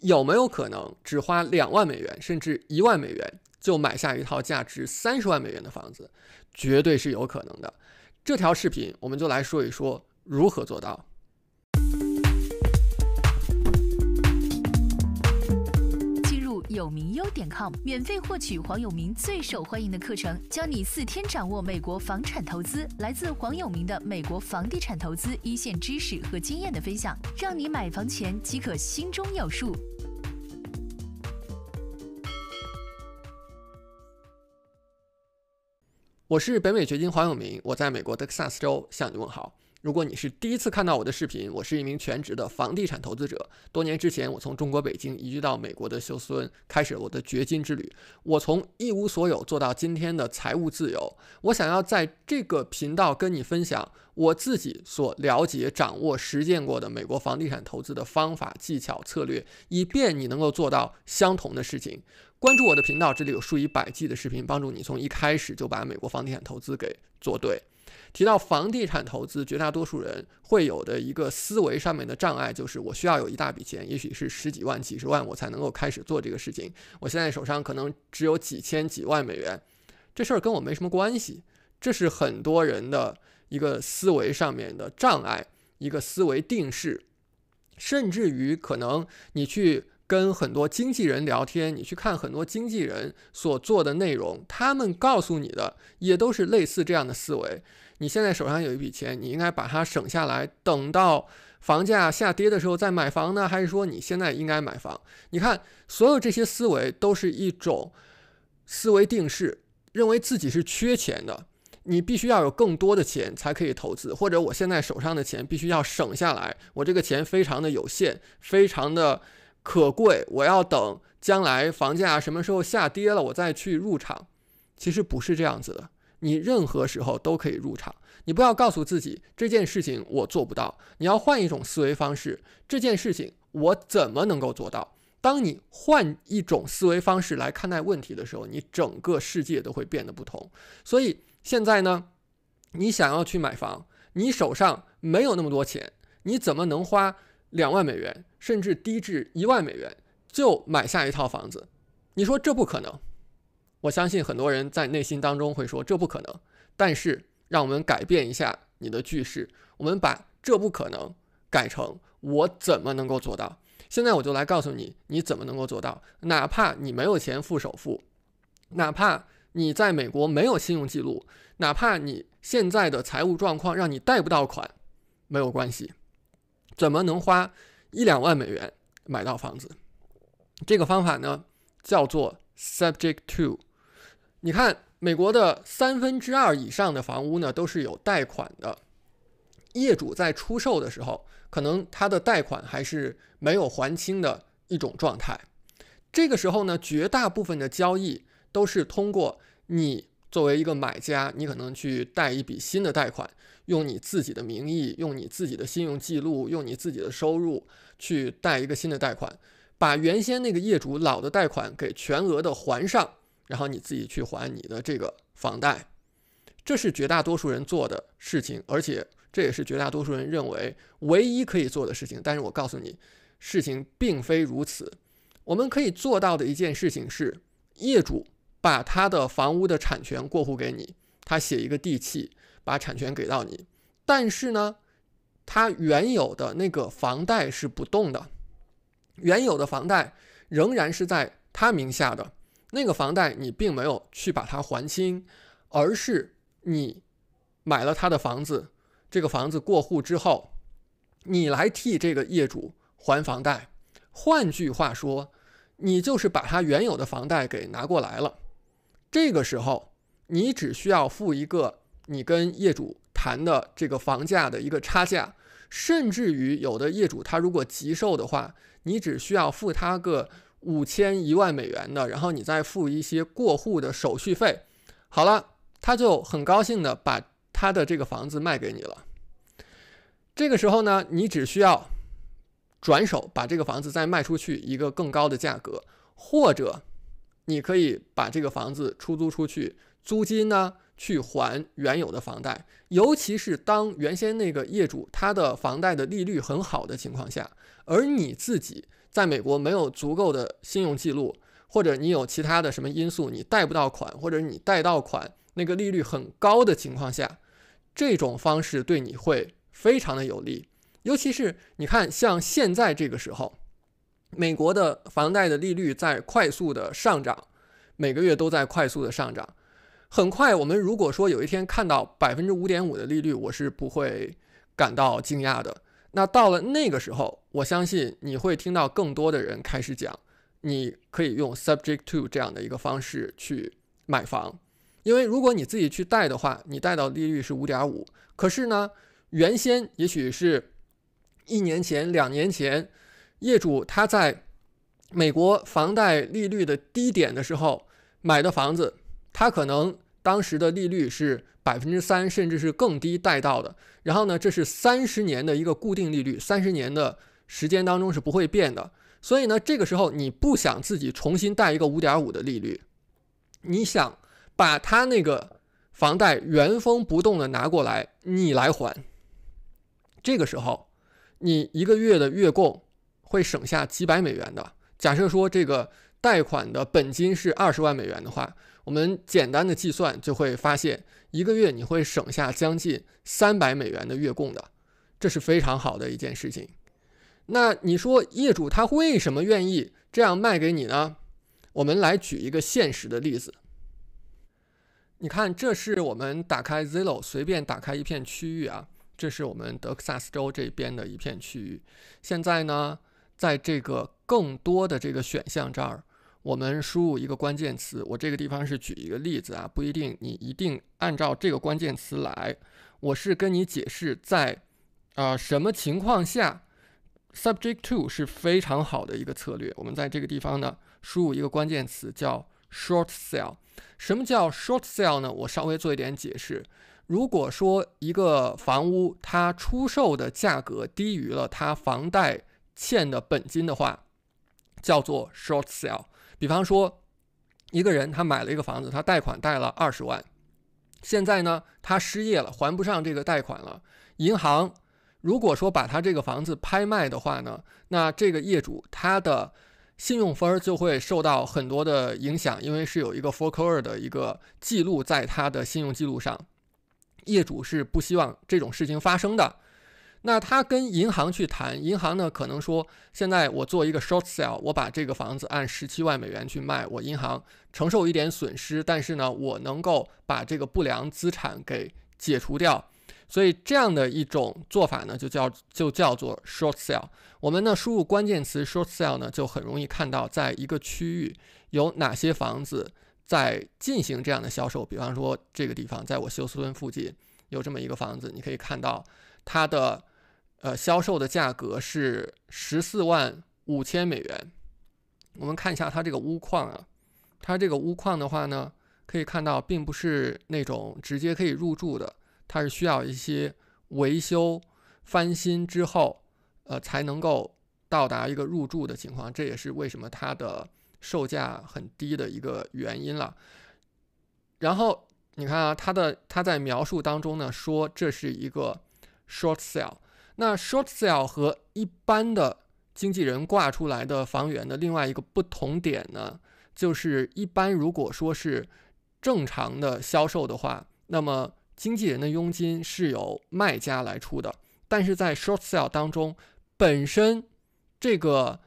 有没有可能只花两万美元，甚至一万美元就买下一套价值三十万美元的房子？绝对是有可能的。这条视频我们就来说一说如何做到。有明优点 com 免费获取黄有明最受欢迎的课程，教你四天掌握美国房产投资。来自黄有明的美国房地产投资一线知识和经验的分享，让你买房前即可心中有数。我是北美掘金黄永明，我在美国德克萨斯州向你问好。如果你是第一次看到我的视频，我是一名全职的房地产投资者。多年之前，我从中国北京移居到美国的休斯敦，开始了我的掘金之旅。我从一无所有做到今天的财务自由。我想要在这个频道跟你分享我自己所了解、掌握、实践过的美国房地产投资的方法、技巧、策略，以便你能够做到相同的事情。关注我的频道，这里有数以百计的视频，帮助你从一开始就把美国房地产投资给做对。提到房地产投资，绝大多数人会有的一个思维上面的障碍，就是我需要有一大笔钱，也许是十几万、几十万，我才能够开始做这个事情。我现在手上可能只有几千、几万美元，这事儿跟我没什么关系。这是很多人的一个思维上面的障碍，一个思维定式。甚至于可能你去跟很多经纪人聊天，你去看很多经纪人所做的内容，他们告诉你的也都是类似这样的思维。你现在手上有一笔钱，你应该把它省下来，等到房价下跌的时候再买房呢，还是说你现在应该买房？你看，所有这些思维都是一种思维定式，认为自己是缺钱的，你必须要有更多的钱才可以投资，或者我现在手上的钱必须要省下来，我这个钱非常的有限，非常的可贵，我要等将来房价什么时候下跌了我再去入场。其实不是这样子的。你任何时候都可以入场，你不要告诉自己这件事情我做不到，你要换一种思维方式，这件事情我怎么能够做到？当你换一种思维方式来看待问题的时候，你整个世界都会变得不同。所以现在呢，你想要去买房，你手上没有那么多钱，你怎么能花两万美元，甚至低至一万美元就买下一套房子？你说这不可能。我相信很多人在内心当中会说这不可能，但是让我们改变一下你的句式，我们把这不可能改成我怎么能够做到？现在我就来告诉你，你怎么能够做到？哪怕你没有钱付首付，哪怕你在美国没有信用记录，哪怕你现在的财务状况让你贷不到款，没有关系，怎么能花一两万美元买到房子？这个方法呢叫做 subject to。你看，美国的三分之二以上的房屋呢都是有贷款的，业主在出售的时候，可能他的贷款还是没有还清的一种状态。这个时候呢，绝大部分的交易都是通过你作为一个买家，你可能去贷一笔新的贷款，用你自己的名义，用你自己的信用记录，用你自己的收入去贷一个新的贷款，把原先那个业主老的贷款给全额的还上。然后你自己去还你的这个房贷，这是绝大多数人做的事情，而且这也是绝大多数人认为唯一可以做的事情。但是我告诉你，事情并非如此。我们可以做到的一件事情是，业主把他的房屋的产权过户给你，他写一个地契，把产权给到你。但是呢，他原有的那个房贷是不动的，原有的房贷仍然是在他名下的。那个房贷你并没有去把它还清，而是你买了他的房子，这个房子过户之后，你来替这个业主还房贷。换句话说，你就是把他原有的房贷给拿过来了。这个时候，你只需要付一个你跟业主谈的这个房价的一个差价，甚至于有的业主他如果急售的话，你只需要付他个。五千一万美元的，然后你再付一些过户的手续费。好了，他就很高兴的把他的这个房子卖给你了。这个时候呢，你只需要转手把这个房子再卖出去一个更高的价格，或者你可以把这个房子出租出去，租金呢。去还原有的房贷，尤其是当原先那个业主他的房贷的利率很好的情况下，而你自己在美国没有足够的信用记录，或者你有其他的什么因素，你贷不到款，或者你贷到款那个利率很高的情况下，这种方式对你会非常的有利。尤其是你看，像现在这个时候，美国的房贷的利率在快速的上涨，每个月都在快速的上涨。很快，我们如果说有一天看到百分之五点五的利率，我是不会感到惊讶的。那到了那个时候，我相信你会听到更多的人开始讲，你可以用 subject to 这样的一个方式去买房，因为如果你自己去贷的话，你贷到利率是五点五，可是呢，原先也许是一年前、两年前，业主他在美国房贷利率的低点的时候买的房子。他可能当时的利率是百分之三，甚至是更低，贷到的。然后呢，这是三十年的一个固定利率，三十年的时间当中是不会变的。所以呢，这个时候你不想自己重新贷一个五点五的利率，你想把他那个房贷原封不动的拿过来，你来还。这个时候，你一个月的月供会省下几百美元的。假设说这个贷款的本金是二十万美元的话。我们简单的计算就会发现，一个月你会省下将近三百美元的月供的，这是非常好的一件事情。那你说业主他为什么愿意这样卖给你呢？我们来举一个现实的例子。你看，这是我们打开 Zillow 随便打开一片区域啊，这是我们德克萨斯州这边的一片区域。现在呢，在这个更多的这个选项这儿。我们输入一个关键词，我这个地方是举一个例子啊，不一定你一定按照这个关键词来。我是跟你解释，在啊什么情况下，subject to 是非常好的一个策略。我们在这个地方呢，输入一个关键词叫 short sell。什么叫 short sell 呢？我稍微做一点解释。如果说一个房屋它出售的价格低于了它房贷欠的本金的话，叫做 short sell。比方说，一个人他买了一个房子，他贷款贷了二十万，现在呢他失业了，还不上这个贷款了。银行如果说把他这个房子拍卖的话呢，那这个业主他的信用分就会受到很多的影响，因为是有一个 foreclosure 的一个记录在他的信用记录上。业主是不希望这种事情发生的。那他跟银行去谈，银行呢可能说，现在我做一个 short sell，我把这个房子按十七万美元去卖，我银行承受一点损失，但是呢，我能够把这个不良资产给解除掉。所以这样的一种做法呢，就叫就叫做 short sell。我们呢输入关键词 short sell 呢，就很容易看到在一个区域有哪些房子在进行这样的销售。比方说这个地方，在我休斯敦附近有这么一个房子，你可以看到它的。呃，销售的价格是十四万五千美元。我们看一下它这个钨矿啊，它这个钨矿的话呢，可以看到并不是那种直接可以入住的，它是需要一些维修翻新之后，呃，才能够到达一个入住的情况。这也是为什么它的售价很低的一个原因了。然后你看啊，它的它在描述当中呢说这是一个 short sell。那 short s e l l 和一般的经纪人挂出来的房源的另外一个不同点呢，就是一般如果说是正常的销售的话，那么经纪人的佣金是由卖家来出的。但是在 short s e l l 当中，本身这个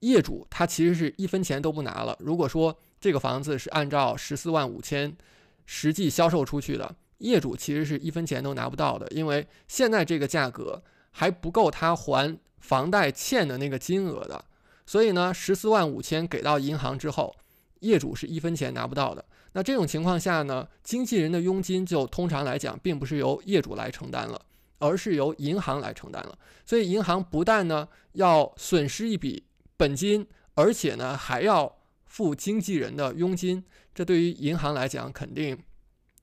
业主他其实是一分钱都不拿了。如果说这个房子是按照十四万五千实际销售出去的，业主其实是一分钱都拿不到的，因为现在这个价格。还不够他还房贷欠的那个金额的，所以呢，十四万五千给到银行之后，业主是一分钱拿不到的。那这种情况下呢，经纪人的佣金就通常来讲，并不是由业主来承担了，而是由银行来承担了。所以银行不但呢要损失一笔本金，而且呢还要付经纪人的佣金。这对于银行来讲，肯定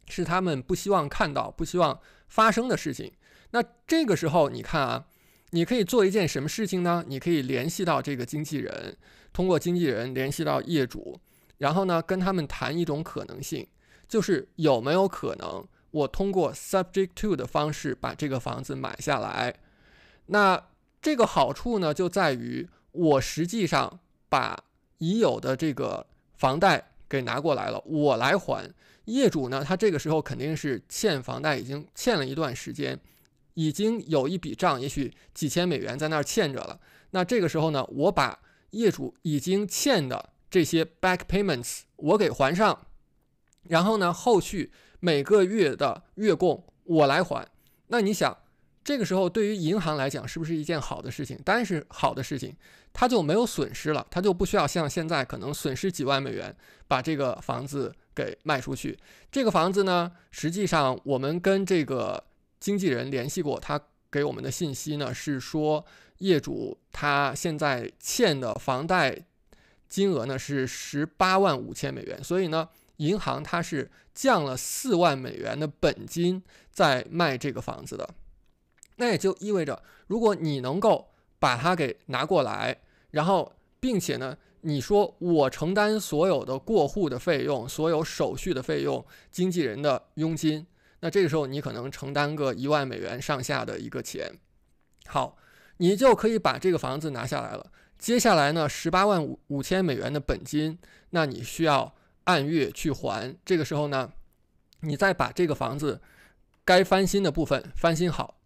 是他们不希望看到、不希望发生的事情。那这个时候，你看啊，你可以做一件什么事情呢？你可以联系到这个经纪人，通过经纪人联系到业主，然后呢，跟他们谈一种可能性，就是有没有可能我通过 subject to 的方式把这个房子买下来？那这个好处呢，就在于我实际上把已有的这个房贷给拿过来了，我来还业主呢。他这个时候肯定是欠房贷，已经欠了一段时间。已经有一笔账，也许几千美元在那儿欠着了。那这个时候呢，我把业主已经欠的这些 back payments 我给还上，然后呢，后续每个月的月供我来还。那你想，这个时候对于银行来讲是不是一件好的事情？当然是好的事情，它就没有损失了，它就不需要像现在可能损失几万美元把这个房子给卖出去。这个房子呢，实际上我们跟这个。经纪人联系过他，给我们的信息呢是说，业主他现在欠的房贷金额呢是十八万五千美元，所以呢，银行他是降了四万美元的本金在卖这个房子的。那也就意味着，如果你能够把它给拿过来，然后并且呢，你说我承担所有的过户的费用、所有手续的费用、经纪人的佣金。那这个时候你可能承担个一万美元上下的一个钱，好，你就可以把这个房子拿下来了。接下来呢，十八万五五千美元的本金，那你需要按月去还。这个时候呢，你再把这个房子该翻新的部分翻新好，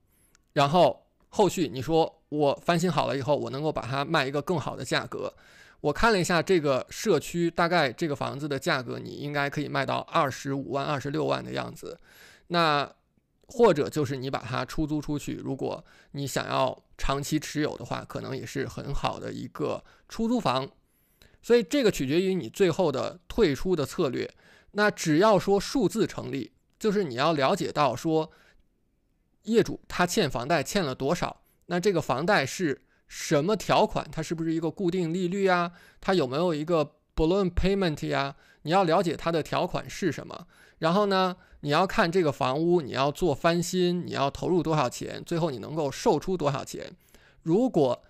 然后后续你说我翻新好了以后，我能够把它卖一个更好的价格。我看了一下这个社区，大概这个房子的价格你应该可以卖到二十五万、二十六万的样子。那或者就是你把它出租出去，如果你想要长期持有的话，可能也是很好的一个出租房。所以这个取决于你最后的退出的策略。那只要说数字成立，就是你要了解到说业主他欠房贷欠了多少，那这个房贷是什么条款？它是不是一个固定利率啊？它有没有一个 balloon payment 啊？你要了解它的条款是什么。然后呢，你要看这个房屋，你要做翻新，你要投入多少钱，最后你能够售出多少钱。如果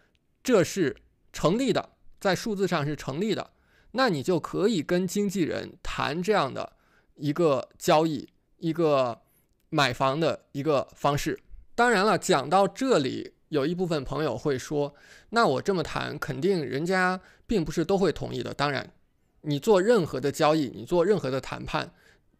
这是成立的，在数字上是成立的，那你就可以跟经纪人谈这样的一个交易，一个买房的一个方式。当然了，讲到这里，有一部分朋友会说，那我这么谈，肯定人家并不是都会同意的。当然，你做任何的交易，你做任何的谈判。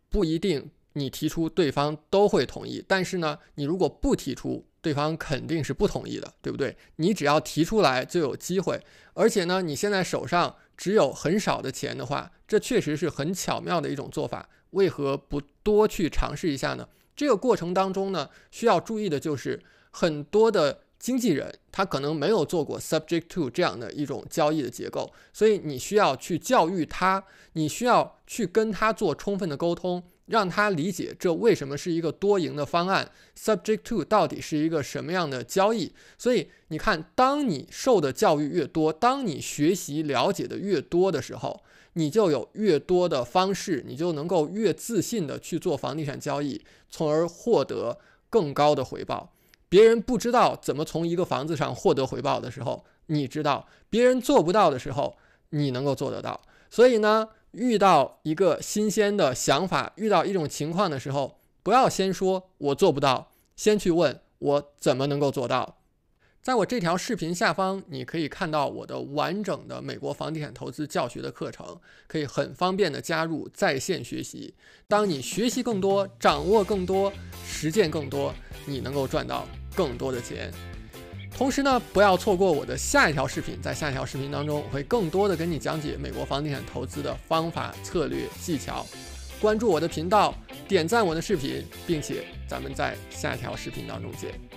不一定你提出对方都会同意，但是呢，你如果不提出，对方肯定是不同意的，对不对？你只要提出来就有机会，而且呢，你现在手上只有很少的钱的话，这确实是很巧妙的一种做法，为何不多去尝试一下呢？这个过程当中呢，需要注意的就是很多的。经纪人他可能没有做过 subject to 这样的一种交易的结构，所以你需要去教育他，你需要去跟他做充分的沟通，让他理解这为什么是一个多赢的方案。subject to 到底是一个什么样的交易？所以你看，当你受的教育越多，当你学习了解的越多的时候，你就有越多的方式，你就能够越自信的去做房地产交易，从而获得更高的回报。别人不知道怎么从一个房子上获得回报的时候，你知道；别人做不到的时候，你能够做得到。所以呢，遇到一个新鲜的想法，遇到一种情况的时候，不要先说我做不到，先去问我怎么能够做到。在我这条视频下方，你可以看到我的完整的美国房地产投资教学的课程，可以很方便的加入在线学习。当你学习更多，掌握更多，实践更多，你能够赚到更多的钱。同时呢，不要错过我的下一条视频，在下一条视频当中，我会更多的跟你讲解美国房地产投资的方法、策略、技巧。关注我的频道，点赞我的视频，并且咱们在下一条视频当中见。